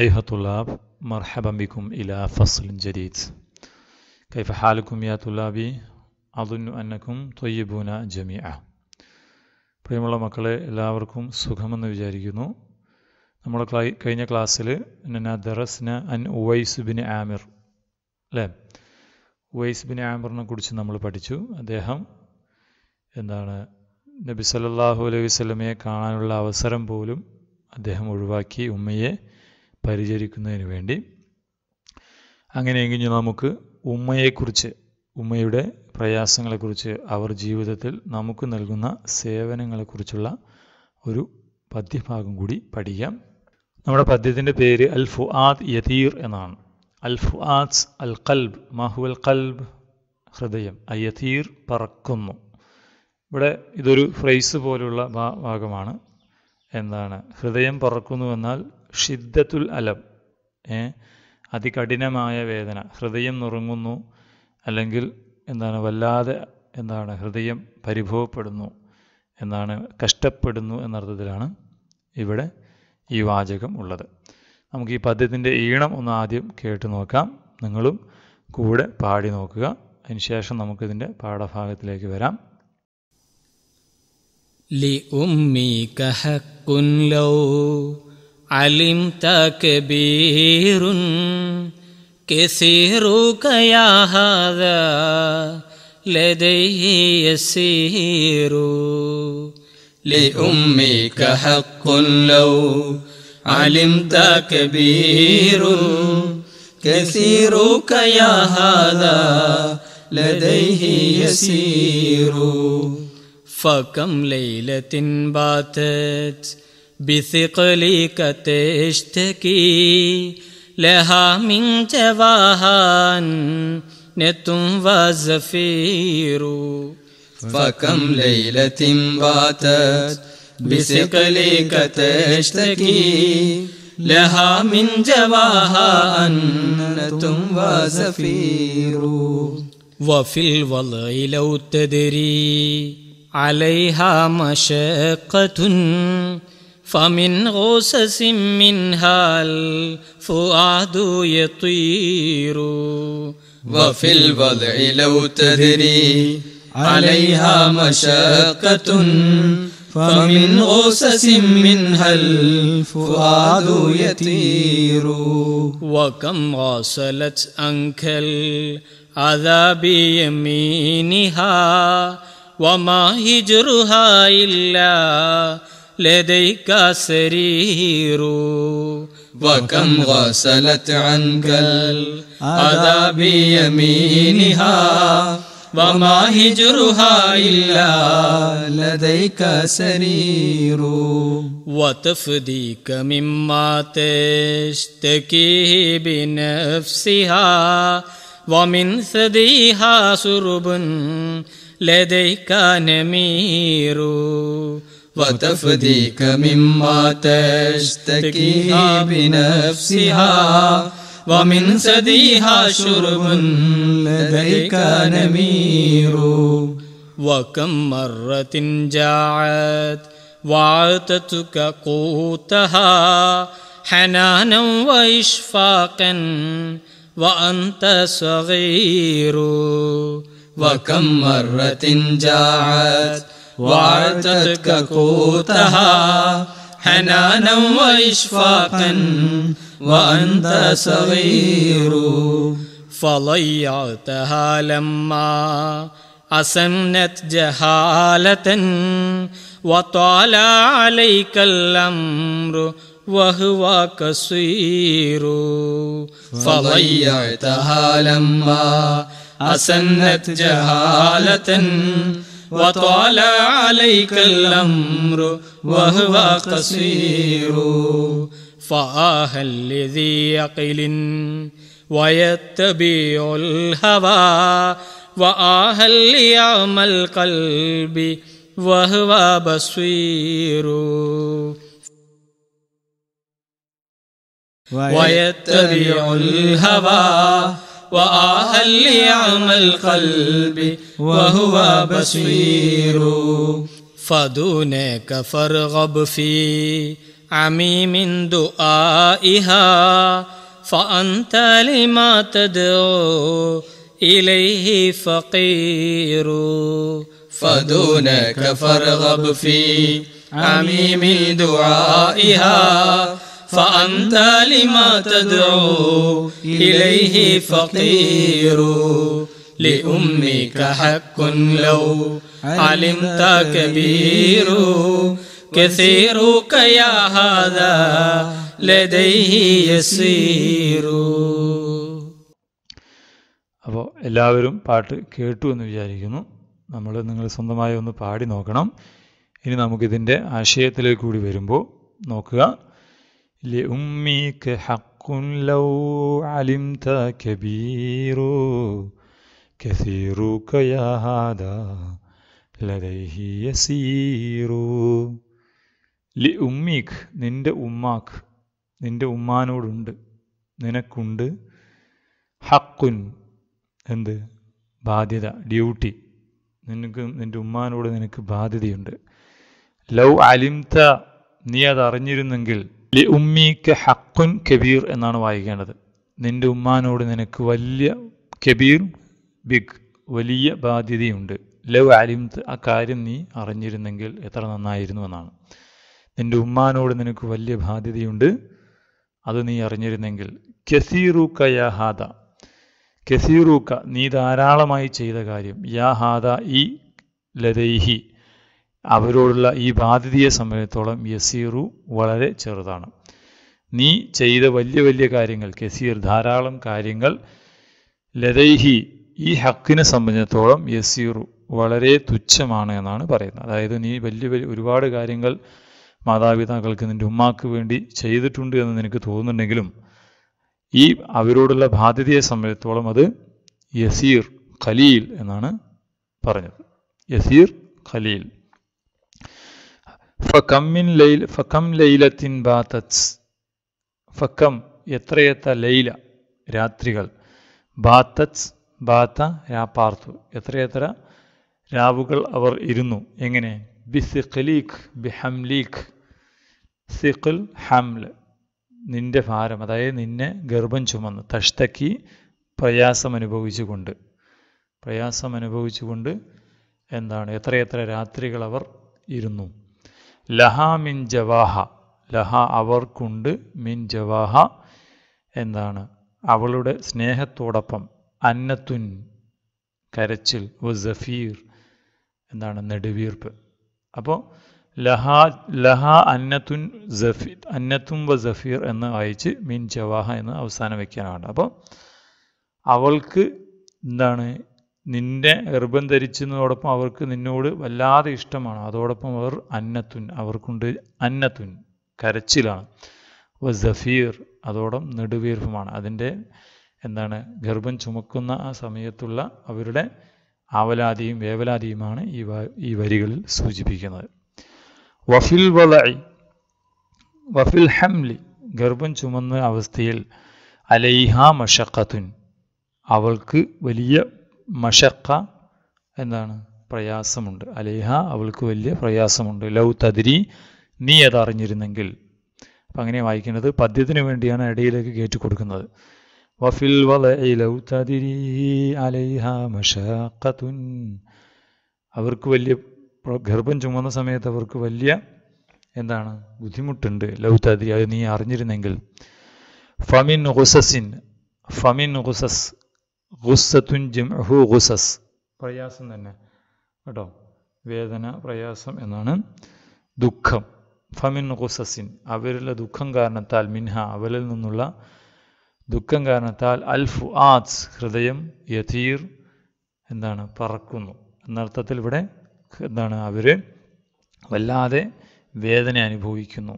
أيها طلاب مرحبا بكم إلى فصل جديد كيف حالكم يا طلابي؟ أظن أنكم طيبون جميعا പ്രിയമുള്ള മക്കളെ എല്ലാവർക്കും സുഖമെന്ന് വിചാരിക്കുന്നു നമ്മൾ കഴിഞ്ഞ ക്ലാസ്സിൽ നന്ന ദറസ്ന അൻ ഉവൈസ് ബിൻ ആമിർ അല്ലേ ഉവൈസ് ബിൻ ആമിറിനെ കുറിച്ച് നമ്മൾ പഠിച്ചു അദ്ദേഹം എന്താണ് നബി സല്ലാഹു അലൈഹി വസ്ലമയെ കാണാനുള്ള അവസരം പോലും അദ്ദേഹം ഒഴിവാക്കി ഉമ്മയെ പരിചരിക്കുന്നതിന് വേണ്ടി അങ്ങനെയെങ്കിൽ നമുക്ക് ഉമ്മയെക്കുറിച്ച് ഉമ്മയുടെ പ്രയാസങ്ങളെക്കുറിച്ച് അവർ ജീവിതത്തിൽ നമുക്ക് നൽകുന്ന സേവനങ്ങളെക്കുറിച്ചുള്ള ഒരു പദ്യഭാഗം കൂടി പഠിക്കാം നമ്മുടെ പദ്യത്തിൻ്റെ പേര് അൽ ഫുആദ് യതീർ എന്നാണ് അൽ ഫുആദ് അൽ കൽബ് മഹുവൽ കൽബ് ഹൃദയം അയ്യതീർ പറക്കുന്നു ഇവിടെ ഇതൊരു ഫ്രൈസ് പോലുള്ള ഭാഗമാണ് എന്താണ് ഹൃദയം പറക്കുന്നു എന്നാൽ ഷിദ്ദത്തുൽ അലം ഏ അതികഠിനമായ വേദന ഹൃദയം നുറുങ്ങുന്നു അല്ലെങ്കിൽ എന്താണ് വല്ലാതെ എന്താണ് ഹൃദയം പരിഭവപ്പെടുന്നു എന്നാണ് കഷ്ടപ്പെടുന്നു എന്നർത്ഥത്തിലാണ് ഇവിടെ ഈ വാചകം ഉള്ളത് നമുക്ക് ഈ പദ്യത്തിൻ്റെ ഈണം ഒന്ന് ആദ്യം കേട്ട് നോക്കാം നിങ്ങളും കൂടെ പാടി നോക്കുക അതിനുശേഷം നമുക്കിതിൻ്റെ പാഠഭാഗത്തിലേക്ക് വരാം ലി حق لو علمت كبير كثيرك يا هذا لديه يسير لأمك حق لو علمت كبير كثيرك يا هذا لديه يسير فكم ليلة باتت بثقلك تشتكي لها من جواهان نتم وزفير فكم ليلة باتت بثقلك تشتكي لها من جواهان نتم وزفير وفي الوضع لو تدري عليها مشقة فمن غصص منها الفؤاد يطير وفي الوضع لو تدري عليها مشاقة فمن غصص منها الفؤاد يطير وكم غسلت أنك العذاب يمينها وما هجرها إلا لديك سرير وكم غسلت عنك الأذى بيمينها وما هجرها إلا لديك سرير وتفديك مما تشتكيه بنفسها ومن ثديها سرب لديك نمير وتفديك مما تشتكيه بنفسها ومن سديها شرب لديك نمير وكم مرة جاعت وعطتك قوتها حنانا وإشفاقا وأنت صغير وكم مرة جاعت وعدتك قوتها حنانا وإشفاقا وأنت صغير فضيعتها لما أسنت جهالة وطال عليك الأمر وهو قصير فضيعتها لما أسنت جهالة وطال عليك الأمر وهو قصير فآه لذي يقل ويتبع الهوى وآه ليعمى القلب وهو بصير ويتبع الهوى وأهل عمى القلب وهو بصير فدونك فارغب في عمي من دعائها فأنت لما تدعو إليه فقير فدونك فارغب في عميم دعائها فأنت لما تدعو إليه فقير لأمك حق لو علمت كبير كثيرك يا هذا لديه يسير അപ്പോൾ എല്ലാവരും പാട്ട് കേട്ടു എന്ന് വിചാരിക്കുന്നു നമ്മൾ നിങ്ങൾ സ്വന്തമായി ഒന്ന് പാടി നോക്കണം ഇനി നമുക്കിതിൻ്റെ ആശയത്തിലേക്ക് കൂടി വരുമ്പോൾ നോക്കുക لأمك حق لو علمت كبير كثيرك يا هذا لديه يسير لأمك നിൻ്റെ ഉമ്മാക്ക് നിന്റെ ഉമ്മാനോടുണ്ട് നിനക്കുണ്ട് ഹക്കുൻ എന്ത് ബാധ്യത ഡ്യൂട്ടി നിനക്ക് നിന്റെ ഉമ്മാനോട് നിനക്ക് ബാധ്യതയുണ്ട് ലൗ അലിംത നീ അതറിഞ്ഞിരുന്നെങ്കിൽ ലി ഉമ്മീക്ക് ഹക്കുൻ കബീർ എന്നാണ് വായിക്കേണ്ടത് നിൻ്റെ ഉമ്മാനോട് നിനക്ക് വലിയ കബീർ ബിഗ് വലിയ ബാധ്യതയുണ്ട് ലവ് അലിംത് ആ കാര്യം നീ അറിഞ്ഞിരുന്നെങ്കിൽ എത്ര നന്നായിരുന്നു എന്നാണ് നിൻ്റെ ഉമ്മാനോട് നിനക്ക് വലിയ ബാധ്യതയുണ്ട് അത് നീ അറിഞ്ഞിരുന്നെങ്കിൽ കെസീറൂക്ക യാ ഹാദ കെസീറൂക്ക നീ ധാരാളമായി ചെയ്ത കാര്യം യാ ഹാദ ഈ ലതൈഹി അവരോടുള്ള ഈ ബാധിതയെ സംബന്ധിച്ചോളം യസീറു വളരെ ചെറുതാണ് നീ ചെയ്ത വലിയ വലിയ കാര്യങ്ങൾ കസീർ ധാരാളം കാര്യങ്ങൾ ലതൈഹി ഈ ഹക്കിനെ സംബന്ധിച്ചിടത്തോളം യസീറു വളരെ തുച്ഛമാണ് എന്നാണ് പറയുന്നത് അതായത് നീ വലിയ വലിയ ഒരുപാട് കാര്യങ്ങൾ മാതാപിതാക്കൾക്ക് നിൻ്റെ ഉമ്മാക്ക് വേണ്ടി ചെയ്തിട്ടുണ്ട് എന്ന് നിനക്ക് തോന്നുന്നുണ്ടെങ്കിലും ഈ അവരോടുള്ള ബാധ്യതയെ സംബന്ധിച്ചിടത്തോളം അത് യസീർ ഖലീൽ എന്നാണ് പറഞ്ഞത് യസീർ ഖലീൽ ഫക്കമ്മിൻ ലൈൽ ഫക്കം ലൈലത്തിൻ ബാത്തത്സ് ഫക്കം എത്രയെത്ര ലൈല രാത്രികൾ ബാത്തത്സ് ബാത്ത രാപ്പാർത്തു എത്രയെത്ര രാവുകൾ അവർ ഇരുന്നു എങ്ങനെ ബി സിഖലീഖ് ബി ഹംലീഖ് സിഖിൽ ഹംൽ നിന്റെ ഭാരം അതായത് നിന്നെ ഗർഭം ചുമന്ന് തഷ്തക്കി പ്രയാസം അനുഭവിച്ചുകൊണ്ട് പ്രയാസം അനുഭവിച്ചുകൊണ്ട് എന്താണ് എത്രയെത്ര രാത്രികൾ അവർ ഇരുന്നു ലഹ മിൻ ജവാഹ ലഹ അവർക്കുണ്ട് മിൻ ജവാഹ എന്താണ് അവളുടെ സ്നേഹത്തോടൊപ്പം അന്നത്തുൻ കരച്ചിൽ വ സഫീർ എന്താണ് നെടുവീർപ്പ് അപ്പോൾ ലഹ ലഹ അന്നത്തുൻ ജഫീ അന്നത്തും വ ജഫീർ എന്ന് വായിച്ച് മിൻ ജവാഹ എന്ന് അവസാനം വയ്ക്കാനാണ് അപ്പോൾ അവൾക്ക് എന്താണ് നിന്റെ ഗർഭം ധരിച്ചതോടൊപ്പം അവർക്ക് നിന്നോട് വല്ലാതെ ഇഷ്ടമാണ് അതോടൊപ്പം അവർ അന്നത്തുൻ അവർക്കുണ്ട് അന്നത്തുൻ കരച്ചിലാണ് സഫീർ അതോടൊപ്പം നെടുവീർപ്പുമാണ് അതിൻ്റെ എന്താണ് ഗർഭം ചുമക്കുന്ന ആ സമയത്തുള്ള അവരുടെ ആവലാതിയും വേവലാതിയുമാണ് ഈ ഈ വരികളിൽ സൂചിപ്പിക്കുന്നത് വഫിൽ വലൈ വഫിൽ ഹംലി ഗർഭം ചുമന്ന അവസ്ഥയിൽ അലൈഹ മഷക്കത്തുൻ അവൾക്ക് വലിയ മഷക്ക എന്താണ് പ്രയാസമുണ്ട് അലേഹ അവൾക്ക് വലിയ പ്രയാസമുണ്ട് ലൗ തതിരി നീ അതറിഞ്ഞിരുന്നെങ്കിൽ അപ്പം അങ്ങനെ വായിക്കേണ്ടത് പദ്യത്തിന് വേണ്ടിയാണ് ഇടയിലേക്ക് കയറ്റി കൊടുക്കുന്നത് വഫിൽ ലൗ അവർക്ക് വലിയ ഗർഭം ചുമന്ന സമയത്ത് അവർക്ക് വലിയ എന്താണ് ബുദ്ധിമുട്ടുണ്ട് ലൗ തതിരി അത് നീ അറിഞ്ഞിരുന്നെങ്കിൽ ഫമിൻ ഹുസസിൻ ഫമിൻ ഹുസസ് ഗുസ്സത്തുൻ ജംഹു ഗുസസ് പ്രയാസം തന്നെ കേട്ടോ വേദന പ്രയാസം എന്നാണ് ദുഃഖം ഫമിൻ ഗുസസിൻ അവരിലെ ദുഃഖം കാരണത്താൽ മിൻഹ അവരിൽ നിന്നുള്ള ദുഃഖം കാരണത്താൽ അൽഫു ആത്സ് ഹൃദയം യഥീർ എന്താണ് പറക്കുന്നു എന്നർത്ഥത്തിൽ ഇവിടെ എന്താണ് അവർ വല്ലാതെ വേദന അനുഭവിക്കുന്നു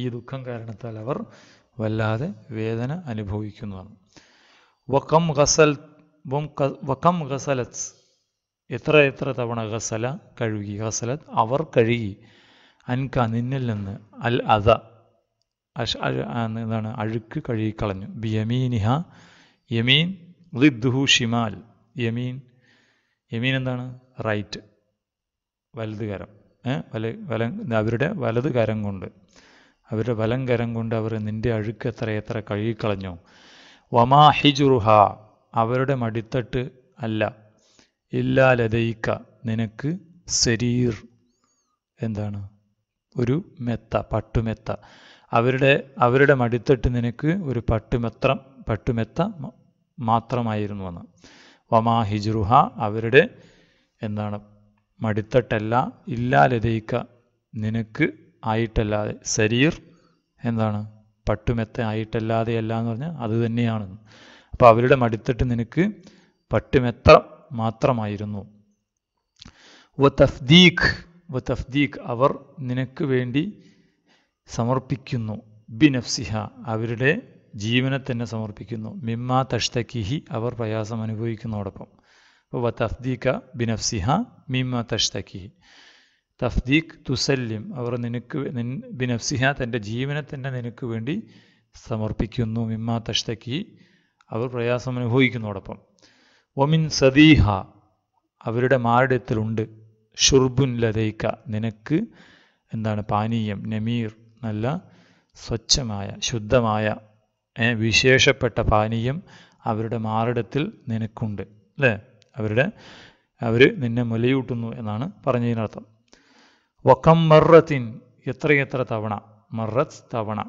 ഈ ദുഃഖം കാരണത്താൽ അവർ വല്ലാതെ വേദന അനുഭവിക്കുന്നതാണ് വക്കം ഗസൽ വക്കം ഗസലത് എത്ര എത്ര തവണ ഗസല കഴുകി ഗസലത് അവർ കഴുകി അൻക നിന്നിൽ നിന്ന് അൽ അത എന്താണ് അഴുക്ക് കഴുകിക്കളഞ്ഞു ബി യമീനിഹ യമീൻ ദുഹു ഷിമാൽ യമീൻ യമീൻ എന്താണ് റൈറ്റ് ഏ വല വല അവരുടെ കരം കൊണ്ട് അവരുടെ വലം കരം കൊണ്ട് അവർ നിൻ്റെ അഴുക്ക് എത്ര എത്ര കഴുകിക്കളഞ്ഞോ വമാ ഹിജുറുഹ അവരുടെ മടിത്തട്ട് അല്ല ഇല്ലാ ലതയിക്ക നിനക്ക് സരീർ എന്താണ് ഒരു മെത്ത പട്ടുമെത്ത അവരുടെ അവരുടെ മടിത്തട്ട് നിനക്ക് ഒരു പട്ടുമെത്രം പട്ടുമെത്ത മാത്രമായിരുന്നു എന്ന് വമാ ഹിജുറുഹ അവരുടെ എന്താണ് മടിത്തട്ടല്ല ഇല്ലാ ലതയിക്ക നിനക്ക് ആയിട്ടല്ലാതെ സരീർ എന്താണ് പട്ടുമെത്ത ആയിട്ടല്ലാതെ അല്ല എന്ന് പറഞ്ഞാൽ അത് തന്നെയാണ് അപ്പോൾ അവരുടെ മടിത്തട്ട് നിനക്ക് പട്ടുമെത്ത മാത്രമായിരുന്നു വ തഫ്ദീഖ് വ തഫ്ദീഖ് അവർ നിനക്ക് വേണ്ടി സമർപ്പിക്കുന്നു ബിനഫ്സിഹ അവരുടെ ജീവനെ തന്നെ സമർപ്പിക്കുന്നു മിമ്മ തഷ്തഖിഹി അവർ പ്രയാസം അനുഭവിക്കുന്നതോടൊപ്പം അപ്പോൾ വ തഫ്ദീഖ ബിനഫ്സിഹ മിമ്മ തഷ്തഖിഹി തഫ്ദീഖ് തുസല്ലിം അവർ നിനക്ക് ബിനഫ്സിഹ തൻ്റെ ജീവനെ തന്നെ നിനക്ക് വേണ്ടി സമർപ്പിക്കുന്നു മിമ്മാ തഷ്തക്കി അവർ പ്രയാസം അനുഭവിക്കുന്നതോടൊപ്പം ഒമിൻ സദീഹ അവരുടെ മാരടത്തിലുണ്ട് ഷുർബുൻ ലതൈക്ക നിനക്ക് എന്താണ് പാനീയം നമീർ നല്ല സ്വച്ഛമായ ശുദ്ധമായ വിശേഷപ്പെട്ട പാനീയം അവരുടെ മാറിടത്തിൽ നിനക്കുണ്ട് അല്ലേ അവരുടെ അവർ നിന്നെ മുലയൂട്ടുന്നു എന്നാണ് പറഞ്ഞതിനർത്ഥം വക്കം മറത്തിൻ എത്രയെത്ര തവണ മറത്ത് തവണ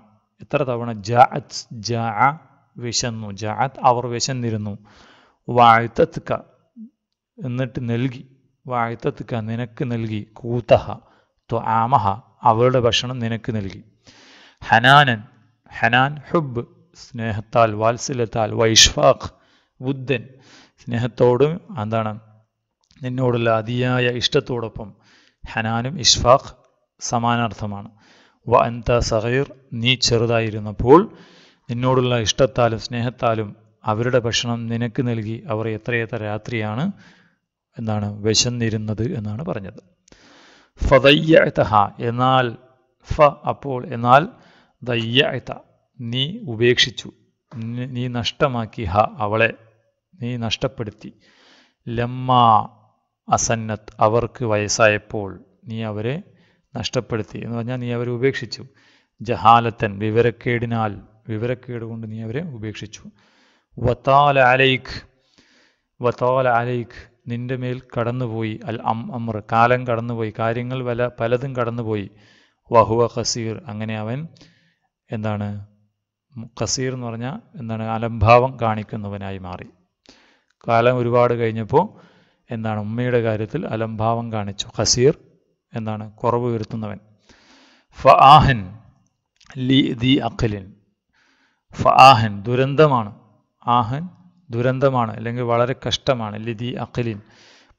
എത്ര തവണ ജാഅത്ത് ജാ വിശന്നു ജാഅത്ത് അവർ വിശന്നിരുന്നു വാഴ്ത്തത്തുക്ക എന്നിട്ട് നൽകി വാഴ്ത്തത്തുക്ക നിനക്ക് നൽകി കൂത്തഹ ആമഹ അവളുടെ ഭക്ഷണം നിനക്ക് നൽകി ഹനാനൻ ഹനാൻ ഹുബ് സ്നേഹത്താൽ വാത്സല്യത്താൽ വൈഷ്വാഖ് ബുദ്ധൻ സ്നേഹത്തോടും എന്താണ് നിന്നോടുള്ള അതിയായ ഇഷ്ടത്തോടൊപ്പം ഹനാനും ഇഷ്ഫാഖ് സമാനാർത്ഥമാണ് വ അൻത സഹീർ നീ ചെറുതായിരുന്നപ്പോൾ നിന്നോടുള്ള ഇഷ്ടത്താലും സ്നേഹത്താലും അവരുടെ ഭക്ഷണം നിനക്ക് നൽകി അവർ എത്രയെത്ര രാത്രിയാണ് എന്നാണ് വിശന്നിരുന്നത് എന്നാണ് പറഞ്ഞത് ഫതയ്യഹ എന്നാൽ ഫ അപ്പോൾ എന്നാൽ ദയ്യഹ നീ ഉപേക്ഷിച്ചു നീ നഷ്ടമാക്കി ഹ അവളെ നീ നഷ്ടപ്പെടുത്തി ലമ്മ അസന്നത്ത് അവർക്ക് വയസ്സായപ്പോൾ നീ അവരെ നഷ്ടപ്പെടുത്തി എന്ന് പറഞ്ഞാൽ നീ അവരെ ഉപേക്ഷിച്ചു ജഹാലത്തൻ വിവരക്കേടിനാൽ വിവരക്കേട് കൊണ്ട് നീ അവരെ ഉപേക്ഷിച്ചു വത്താൽ അലൈഖ് വത്താൽ അലൈഖ് നിന്റെ മേൽ കടന്നുപോയി അൽ അം അമർ കാലം കടന്നുപോയി കാര്യങ്ങൾ വല പലതും കടന്നുപോയി വഹുവ ഖസീർ അങ്ങനെ അവൻ എന്താണ് ഖസീർ എന്ന് പറഞ്ഞാൽ എന്താണ് അലംഭാവം കാണിക്കുന്നവനായി മാറി കാലം ഒരുപാട് കഴിഞ്ഞപ്പോൾ എന്നാണ് ഉമ്മയുടെ കാര്യത്തിൽ അലംഭാവം കാണിച്ചു ഖസീർ എന്നാണ് കുറവ് വരുത്തുന്നവൻ ഫആഹൻ ലി ദി അഖലിൻ ഫആഹൻ ദുരന്തമാണ് ആഹൻ ദുരന്തമാണ് അല്ലെങ്കിൽ വളരെ കഷ്ടമാണ് ദി അഖലിൻ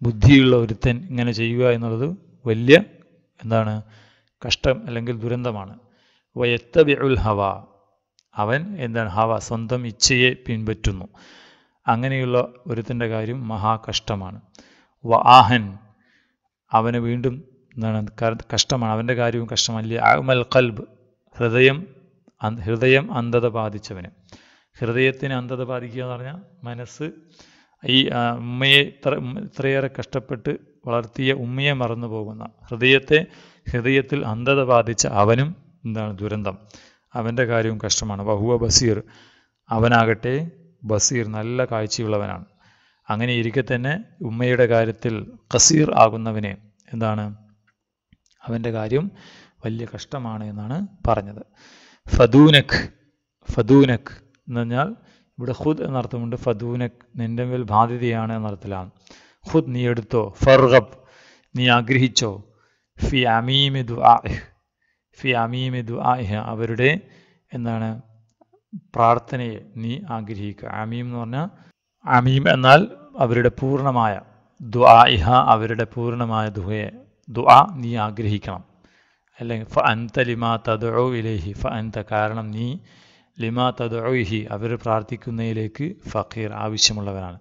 ബുദ്ധിയുള്ള ഒരുത്തൻ ഇങ്ങനെ ചെയ്യുക എന്നുള്ളത് വലിയ എന്താണ് കഷ്ടം അല്ലെങ്കിൽ ദുരന്തമാണ് വയത്തബിഉൽ ഹവ അവൻ എന്താണ് ഹവ സ്വന്തം ഇച്ഛയെ പിൻപറ്റുന്നു അങ്ങനെയുള്ള ഒരുത്തിൻ്റെ കാര്യം മഹാകഷ്ടമാണ് വ ആഹൻ അവന് വീണ്ടും എന്താണ് കഷ്ടമാണ് അവൻ്റെ കാര്യവും കഷ്ടമല്ല അമൽ കൽബ് ഹൃദയം ഹൃദയം അന്ധത ബാധിച്ചവന് ഹൃദയത്തിന് അന്ധത ബാധിക്കുക എന്ന് പറഞ്ഞാൽ മനസ്സ് ഈ ഉമ്മയെ ഇത്ര ഇത്രയേറെ കഷ്ടപ്പെട്ട് വളർത്തിയ ഉമ്മയെ മറന്നു പോകുന്ന ഹൃദയത്തെ ഹൃദയത്തിൽ അന്ധത ബാധിച്ച അവനും എന്താണ് ദുരന്തം അവൻ്റെ കാര്യവും കഷ്ടമാണ് ബഹുവ ബസീർ അവനാകട്ടെ ബസീർ നല്ല കാഴ്ചയുള്ളവനാണ് അങ്ങനെ ഇരിക്കെ തന്നെ ഉമ്മയുടെ കാര്യത്തിൽ കസീർ ആകുന്നവനെ എന്താണ് അവൻ്റെ കാര്യം വലിയ കഷ്ടമാണ് എന്നാണ് പറഞ്ഞത് ഫദൂനക് ഫദൂനക് എന്ന് പറഞ്ഞാൽ ഇവിടെ ഹുദ് എന്നർത്ഥമുണ്ട് ഫദൂനക് നിൻ്റെ മേൽ ബാധ്യതയാണ് എന്നർത്ഥത്തിലാണ് ഹുദ് നീ എടുത്തോ ഫർഗബ് നീ ആഗ്രഹിച്ചോ ഫി അമീമി ദു ആഹ് ഫി അമീമി ദു ആഹ് അവരുടെ എന്താണ് പ്രാർത്ഥനയെ നീ ആഗ്രഹിക്കുക ആമീം എന്ന് പറഞ്ഞാൽ ആമീം എന്നാൽ അവരുടെ പൂർണ്ണമായ ദുആ ഇഹ അവരുടെ പൂർണ്ണമായ ദുഹയെ ദുആ നീ ആഗ്രഹിക്കണം അല്ലെങ്കിൽ ഫ അൻത ലിമാ തദോ ഇലേഹി ഫ അൻത കാരണം നീ ലിമാ ഇഹി അവർ പ്രാർത്ഥിക്കുന്നതിലേക്ക് ഫഖീർ ആവശ്യമുള്ളവരാണ്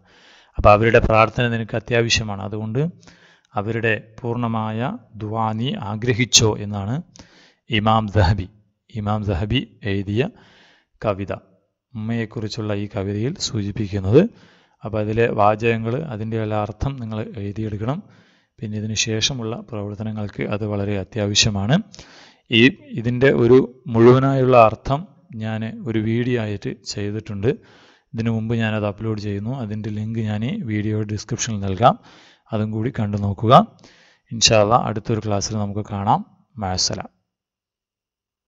അപ്പോൾ അവരുടെ പ്രാർത്ഥന നിനക്ക് അത്യാവശ്യമാണ് അതുകൊണ്ട് അവരുടെ പൂർണ്ണമായ ദുവാ നീ ആഗ്രഹിച്ചോ എന്നാണ് ഇമാം ദഹബി ഇമാം ദഹബി എഴുതിയ കവിത അമ്മയെക്കുറിച്ചുള്ള ഈ കവിതയിൽ സൂചിപ്പിക്കുന്നത് അപ്പോൾ അതിലെ വാചകങ്ങൾ അതിൻ്റെ എല്ലാ അർത്ഥം നിങ്ങൾ എഴുതിയെടുക്കണം പിന്നെ ഇതിന് ശേഷമുള്ള പ്രവർത്തനങ്ങൾക്ക് അത് വളരെ അത്യാവശ്യമാണ് ഈ ഇതിൻ്റെ ഒരു മുഴുവനായുള്ള അർത്ഥം ഞാൻ ഒരു വീഡിയോ ആയിട്ട് ചെയ്തിട്ടുണ്ട് ഇതിനു മുമ്പ് ഞാനത് അപ്ലോഡ് ചെയ്യുന്നു അതിൻ്റെ ലിങ്ക് ഞാൻ വീഡിയോ ഡിസ്ക്രിപ്ഷനിൽ നൽകാം അതും കൂടി കണ്ടു നോക്കുക ഇൻഷാല്ല അടുത്തൊരു ക്ലാസ്സിൽ നമുക്ക് കാണാം മാസലാം